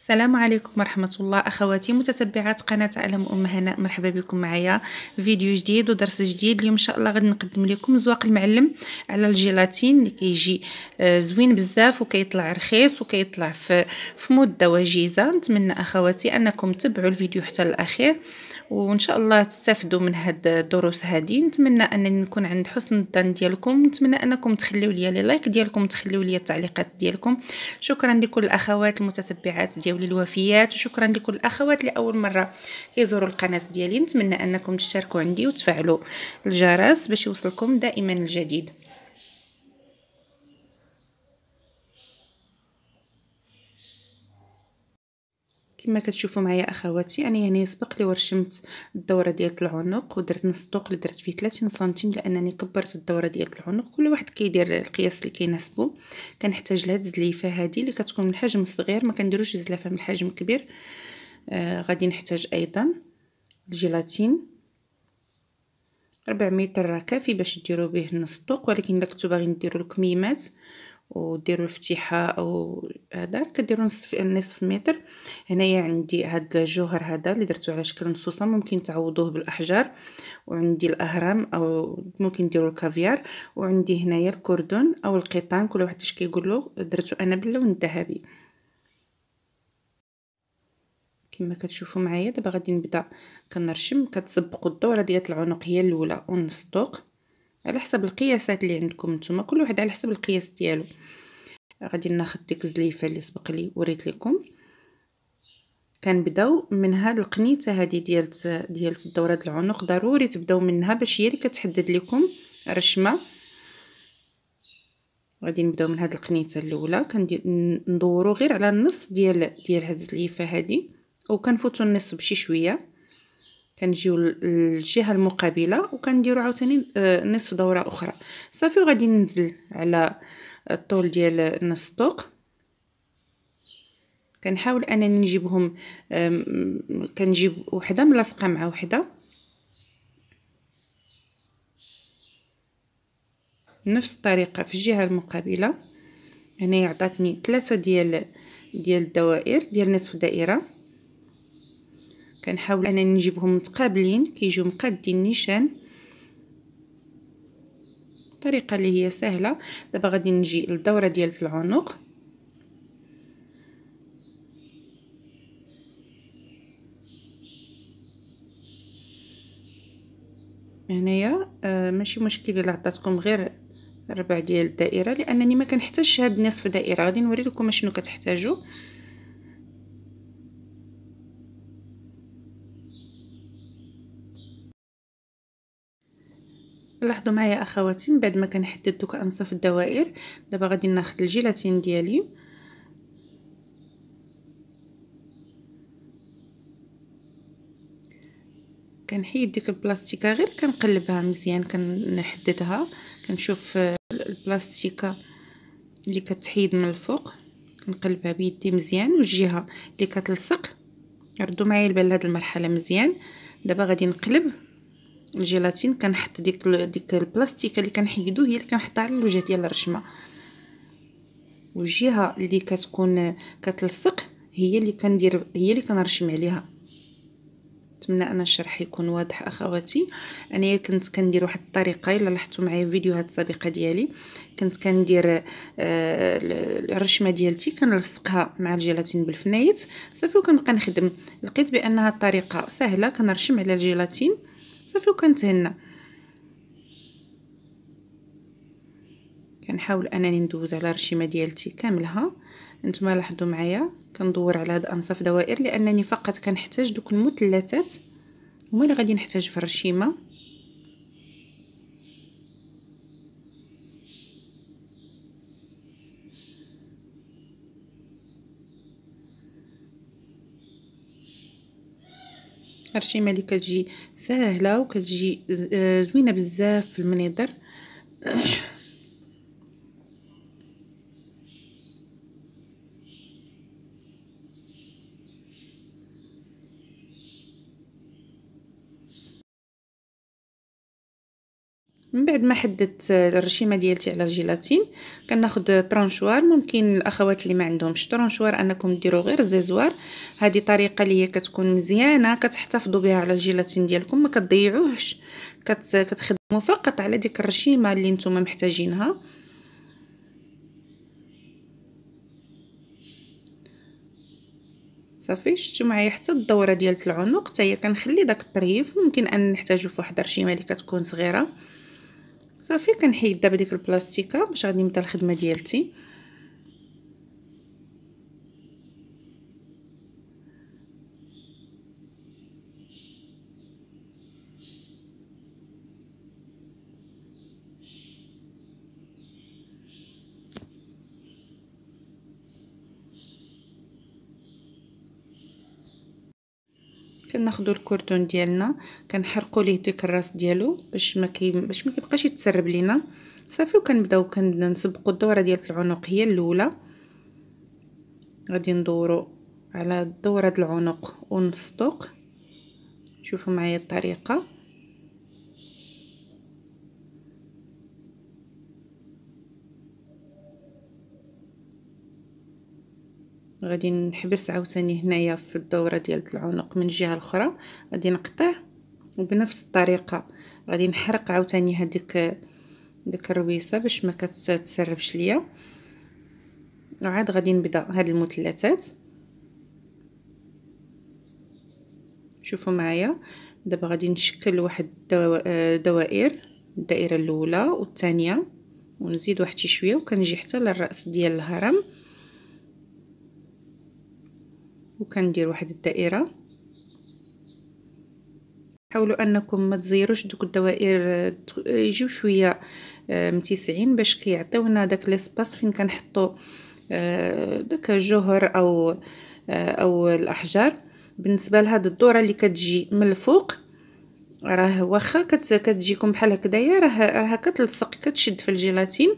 السلام عليكم ورحمة الله أخواتي متتبعات قناة عالم أم هناء مرحبا بكم معايا فيديو جديد ودرس جديد اليوم إن شاء الله غادي نقدم لكم زواق المعلم على الجيلاتين اللي كيجي آه، زوين بزاف وكيطلع رخيص وكيطلع في مدة وجيزة نتمنى أخواتي أنكم تبعوا الفيديو حتى الأخير وان شاء الله تستافدوا من هاد الدروس هادي نتمنى انني نكون عند حسن الظن ديالكم نتمنى انكم تخليوا ليا لي لايك ديالكم تخليوا ليا التعليقات ديالكم شكرا لكل الاخوات المتتبعات ديالي الوفيات وشكرا لكل الاخوات لاول مره كيزوروا القناه ديالي نتمنى انكم تشتركوا عندي وتفعلوا الجرس باش يوصلكم دائما الجديد كما كتشوفوا معايا اخواتي انا يعني سبق لي ورشمت الدوره ديال العنق ودرت نص الطوق اللي درت فيه 30 سنتيم لانني كبرت الدوره ديال العنق كل واحد كيدير القياس اللي كيناسبو كنحتاج لهاد الزليفه هذه اللي كتكون من الحجم الصغير ما كنديروش زلافه من الحجم الكبير آه غادي نحتاج ايضا الجيلاتين 400 راه كافي باش ديروا به نص الطوق ولكن الا كنتو باغيين ديروا الكميمات وديروا الافتحاء وهذا كديروا نصف نصف متر هنايا عندي هاد الجوهر هذا اللي درتو على شكل نصوصه ممكن تعوضوه بالاحجار وعندي الاهرام او ممكن ديروا الكافيار وعندي هنايا الكردون او القطان كل واحد اش كيقول درتو انا باللون الذهبي كما كتشوفوا معايا دابا غادي نبدا كنرشم كتسبقوا الدوره ديال العنق هي الاولى ونص طوق على حسب القياسات اللي عندكم نتوما كل واحد على حسب القياس ديالو غادي ناخد ديك الزليفه اللي سبق لي وريت لكم كنبداو من هاد القنيته هادي ديال ديال الدوره العنق ضروري تبداو منها باش هي اللي كتحدد لكم رشمه غادي نبداو من هاد القنيته الاولى كندورو غير على النص ديال ديال هاد الزليفه هادي وكنفوتو النص بشي شويه كنجيو للجهه المقابله وكنديرو عاوتاني آه، نصف دوره اخرى صافي وغادي ننزل على الطول ديال نص الطوق كنحاول انني نجيبهم كنجيب وحده ملاصقه مع وحده نفس الطريقه في الجهه المقابله هنا عطاتني ثلاثه ديال ديال الدوائر ديال نصف دائره كنحاول انني نجيبهم متقابلين كيجيو مقادين النيشان طريقه اللي هي سهله دابا غادي نجي للدوره ديال العنق هنايا آه ماشي مشكل الا عطاتكم غير ربع ديال الدائره لانني ما كنحتاجش هاد النصف دائره غادي نوري لكم اشنو كتحتاجوا لاحظوا معايا اخواتي من بعد ما كنحدد دوك انصاف الدوائر دابا غادي ناخذ الجيلاتين ديالي كنحيد ديك البلاستيكه غير كنقلبها مزيان كنحددها كنشوف آه، البلاستيكه اللي كتحيد من الفوق كنقلبها بيدي مزيان والجهه اللي كتلصق ردوا معايا البال لهاد المرحله مزيان دابا غادي نقلب الجيلاتين كنحط ديك ديك البلاستيكه اللي كنحيدو هي اللي كنحطها على الوجه ديال الرشمه والجهه اللي كتكون كتلصق هي اللي كندير هي اللي كنرشم عليها نتمنى ان الشرح يكون واضح اخواتي انا كنت كندير واحد الطريقه الا لاحظتوا معايا فيديوهات سابقه ديالي كنت كندير آه، الرشمه ديالتي كنلصقها مع الجيلاتين بالفنايت صافي وكنبقى نخدم لقيت بانها الطريقه سهله كنرشم على الجيلاتين صافي وكنتهنى كنحاول انني ندوز على الرشيمه ديالتي كاملها نتوما لاحظوا معايا كندور على هاد انصاف دوائر لانني فقط كنحتاج دوك المثلثات هما اللي غادي نحتاج في الرشيمه الرشيمه اللي كتجي ساهله وكتجي آه، زوينه بزاف في المنظر حدت الرشيمه ديالتي على الجيلاتين كناخذ ترونشوار ممكن الاخوات اللي ما عندهمش ترونشوار انكم ديروا غير الزيزوار هذه طريقه اللي هي كتكون مزيانه كتحتفظوا بها على الجيلاتين ديالكم ما كتضيعوهش كتخدموا فقط على ديك الرشيمه اللي نتوما محتاجينها صافي شفتوا معايا حتى الدوره ديال العنق حتى هي كنخلي داك الطريف ممكن ان نحتاجو فواحد الرشيمه اللي كتكون صغيره صافي كنحيد دابا ديك البلاستيكه باش غادي نبدا الخدمه ديالتي كناخذوا الكوردون ديالنا كنحرقوا ليه ديك الراس ديالو باش ما كي باش ما كيبقاش يتسرب لينا صافي وكنبداو كنسبقوا الدوره ديال العنق هي الاولى غادي ندورو على دوره العنق ونصدق شوفوا معايا الطريقه غادي نحبس عاوتاني هنايا في الدوره ديال العنق من الجهه الاخرى غادي نقطع وبنفس الطريقه غادي نحرق عاوتاني هذيك ديك الرويسه باش ما كتسربش ليا وعاد غادي نبدا هاد المثلثات شوفوا معايا دابا غادي نشكل واحد دوائر الدائره الاولى والثانيه ونزيد واحد شويه وكنجي حتى للراس ديال الهرم وكندير واحد الدائره حاولوا انكم ما تزيروش دوك الدوائر يجيو شويه آه، متسعين باش كيعطيونا داك ليسباس فين كنحطوا آه، داك الجوهر او آه، او الاحجار بالنسبه لهاد الدوره اللي كتجي من الفوق راه واخا كتجيكم بحال هكدايا راه راه كتلصق كتشد في الجيلاتين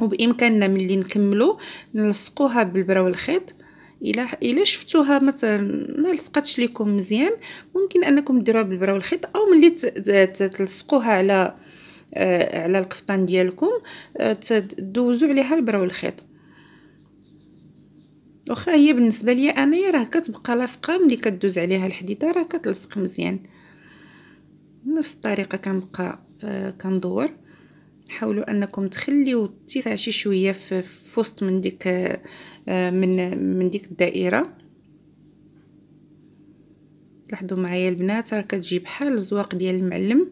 وبامكاننا ملي نكملو نلصقوها بالبرا والخيط الا الا شفتوها مثلا ما لصقاتش لكم مزيان ممكن انكم ديروها بالبرا والخيط او ملي تلصقوها على آه، على القفطان ديالكم آه، تدوزوا عليها البرا والخيط واخا هي بالنسبه ليا انايا راه كتبقى لاصقه ملي كدوز عليها الحديده راه كتلصق مزيان نفس الطريقه كنبقى آه، كندور حاولوا انكم تخليو تتسع شي شويه في وسط من ديك آه، من من ديك الدائره لاحظوا معايا البنات راه كتجي بحال الزواق ديال المعلم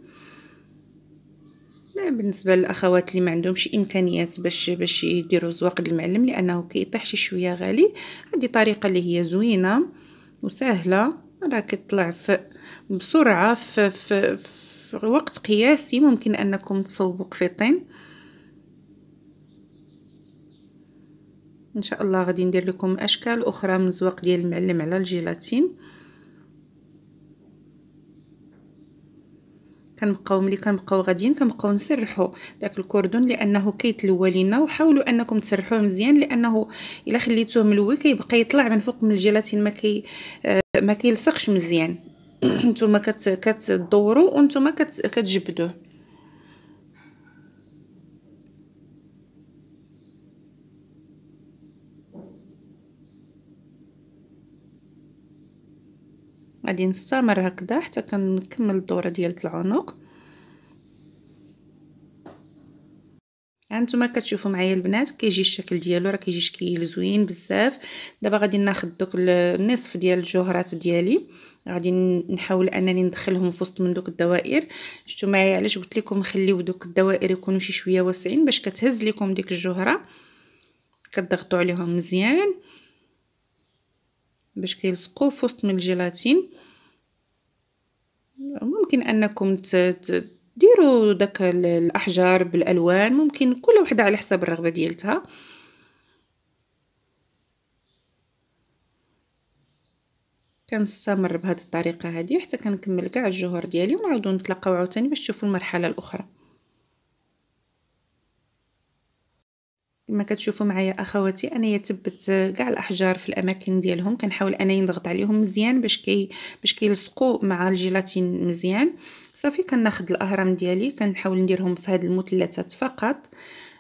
لا بالنسبه للاخوات اللي ما عندهمش امكانيات باش باش يديروا زواق المعلم لانه كيطيح شي شويه غالي هذه طريقه اللي هي زوينه وسهله راه كتطلع بسرعه في, في, في وقت قياسي ممكن انكم تصوبوا قفيطين ان شاء الله غادي ندير لكم اشكال اخرى من الزواق ديال المعلم على الجيلاتين كنبقاو ملي كنبقاو غاديين كنبقاو نسرحوا داك الكوردون لانه كيتلوى لينا وحاولوا انكم تسرحوه مزيان لانه الا خليتوه ملوي كيبقى يطلع من فوق من الجيلاتين ما كي ما كيلصقش مزيان نتوما كتدوروا وانتوما كتجبدوه غادي نستمر هكذا حتى كنكمل الدوره ديال العنق هانتوما كتشوفوا معايا البنات كيجي الشكل ديالو راه كيجي شكل زوين بزاف دابا غادي ناخذ دوك النصف ديال الجوهرات ديالي غادي نحاول انني ندخلهم في وسط من دوك الدوائر شفتوا معايا علاش قلت لكم خليو دوك الدوائر يكونوا شي شويه واسعين باش كتهز لكم ديك الجوهره كتضغطوا عليهم مزيان باش كيلصقوا في وسط من الجيلاتين ممكن انكم ديروا داك الاحجار بالالوان ممكن كل وحده على حسب الرغبه ديالتها كنستمر بهذه الطريقه هذه حتى كنكمل كاع الجهور ديالي ونعاودو نتلاقاو عاوتاني باش تشوفوا المرحله الاخرى كما كتشوفوا معايا اخواتي انايا يتبت كاع الاحجار في الاماكن ديالهم كنحاول انا نضغط عليهم مزيان باش كي باش كيلصقوا مع الجيلاتين مزيان صافي كناخذ الاهرام ديالي كنحاول نديرهم في هاد المثلثات فقط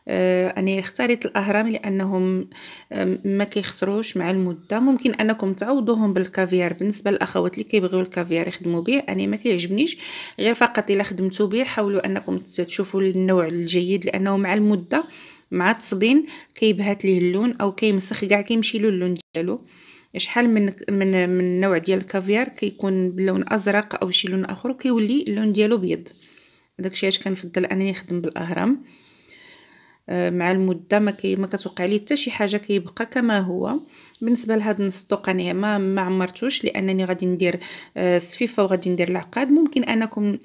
آه، انا اختاريت الاهرام لانهم ما كيخسروش مع المده ممكن انكم تعوضوهم بالكافيار بالنسبه للاخوات اللي كيبغيو الكافيار يخدموا به انا ما كيعجبنيش غير فقط الا خدمتو به حاولوا انكم تشوفوا النوع الجيد لانه مع المده مع التصبين كيبهات ليه اللون او كيمسخ كاع كيمشي له اللون ديالو شحال من من من نوع ديال الكافيار كيكون باللون ازرق او شي لون اخر كيولي اللون ديالو بيض داكشي علاش كنفضل انني نخدم بالاهرام آه، مع المده ما كي ما كتوقع لي حتى شي حاجه كيبقى كما هو بالنسبه لهاد النسطوق انا ما ما عمرتوش لانني غادي ندير آه السفيفه وغادي ندير العقاد ممكن انكم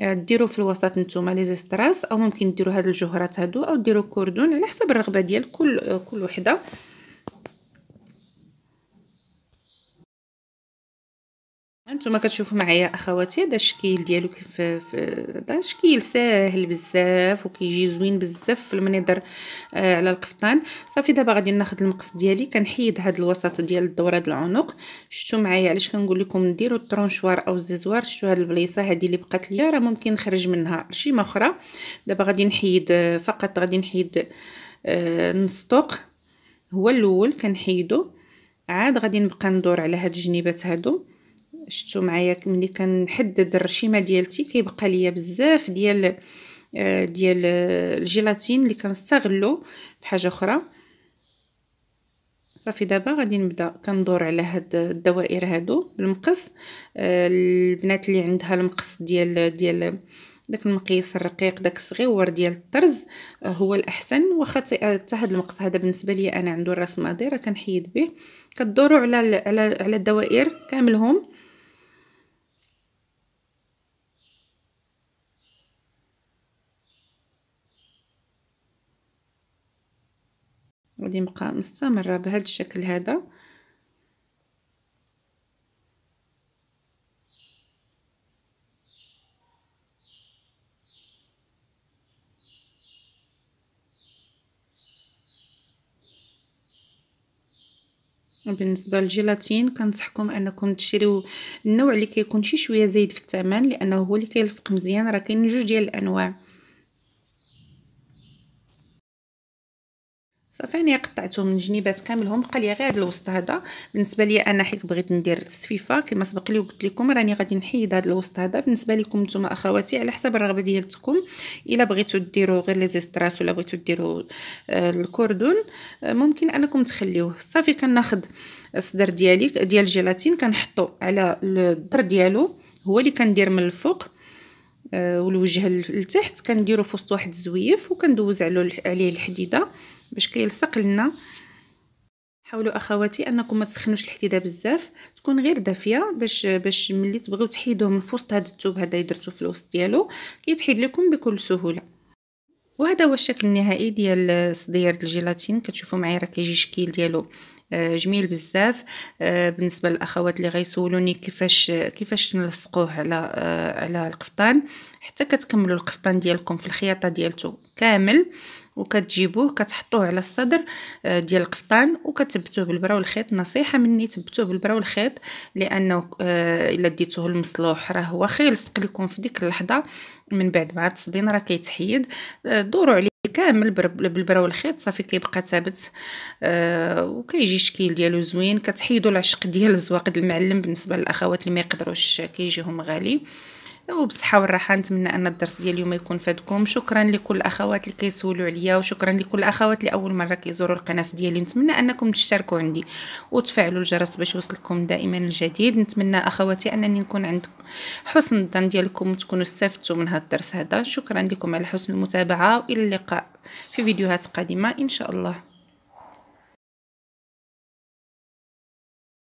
ديروا في الوسط نتوما لي زيستراس او ممكن ديروا هاد الجوهرات هادو او ديروا كوردون على حسب الرغبه ديال كل كل وحده هانتوما كتشوفوا معايا اخواتي هذا الشكل ديالو كيف هذا شكل ساهل بزاف وكيجي زوين بزاف في المنظر آه على القفطان صافي دابا غادي ناخذ المقص ديالي كنحيد هذا الوسط ديال الدوره ديال العنق شفتوا معايا علاش كنقول لكم ديروا الترونشوار او الززوار شفتوا هذه البليصه هذه اللي بقات ليا راه ممكن نخرج منها شي اخرى دابا غادي نحيد آه، فقط غادي نحيد آه نص طوق هو الاول كنحيدو عاد غادي نبقى ندور على هاد الجنيبات هادو شفتو معايا ملي كنحدد الرشيمه ديالتي كيبقى ليا بزاف ديال آه، ديال آه، الجيلاتين اللي كنستغلو في حاجه اخرى صافي دابا غادي نبدا كندور على هاد الدوائر هادو بالمقص آه، البنات اللي عندها المقص ديال ديال داك المقياس الرقيق داك الصغيور ديال الطرز هو الاحسن واخا حتى هاد المقص هذا بالنسبه ليا انا عنده الرسمه ماضي راه كنحيد به كدوروا على على على الدوائر كاملهم غادي نبقى مستمره بهذا الشكل هذا بالنسبه للجيلاتين كنصحكم انكم تشريو النوع اللي كيكون شي شويه زايد في الثمن لانه هو اللي كيلصق مزيان راه كاين جوج ديال الانواع صافي انا يعني قطعتهم من جنيبات كاملهم بقى لي غير هذا الوسط هذا بالنسبه ليا انا حيت بغيت ندير السفيفه كما سبق لي وقلت لكم راني غادي نحيد هذا الوسط هذا بالنسبه لكم نتوما اخواتي على حسب الرغبه ديالتكم الا بغيتو ديروا غير لي زيستراس ولا بغيتو ديروا آه، الكوردون آه، ممكن انكم تخليوه صافي كناخذ الصدر ديالي ديال الجيلاتين كنحطو على الدر ديالو هو اللي كندير من الفوق آه، والوجه لتحت كنديرو في وسط واحد الزويف وكندوز عليه الحديده باش كيلصق لنا حاولوا اخواتي انكم ما تسخنوش الحديده بزاف تكون غير دافيه باش باش ملي تبغيو تحيدوه من وسط هذا الثوب هذا اللي درتو في الوسط ديالو كيتحيد لكم بكل سهوله وهذا هو الشكل النهائي ديال صدير الجيلاتين كتشوفوا معايا راه كيجي الشكل ديالو آه، جميل بزاف آه، بالنسبه للاخوات اللي غيسولوني كيفاش كيفاش نلصقوه على آه، على القفطان حتى كتكملوا القفطان ديالكم في الخياطه ديالته كامل وكتجيبوه كتحطوه على الصدر ديال القفطان وكتثبتوه بالبرا والخيط نصيحه مني تبتوه بالبرا والخيط لانه الا ديتوه المصلوح راه هو خيلصق لكم في ديك اللحظه من بعد ما تصبين راه كيتحيد دوروا عليه كامل بالبرا والخيط صافي كيبقى ثابت آه وكيجي الشكل ديالو زوين كتحيدوا العشق ديال الزواقد المعلم بالنسبه للاخوات اللي ما يقدروش كيجيهم غالي وبصحة والراحه نتمنى ان الدرس ديال اليوم يكون فادكم شكرا لكل الاخوات اللي كيسولوا عليا وشكرا لكل الاخوات اللي اول مره كيزوروا القناه ديالي نتمنى انكم تشتركوا عندي وتفعلوا الجرس باش يوصلكم دائما الجديد نتمنى اخواتي انني نكون عند حسن الظن ديالكم وتكونوا استفدتوا من هذا الدرس هذا شكرا لكم على حسن المتابعه والى اللقاء في فيديوهات قادمه ان شاء الله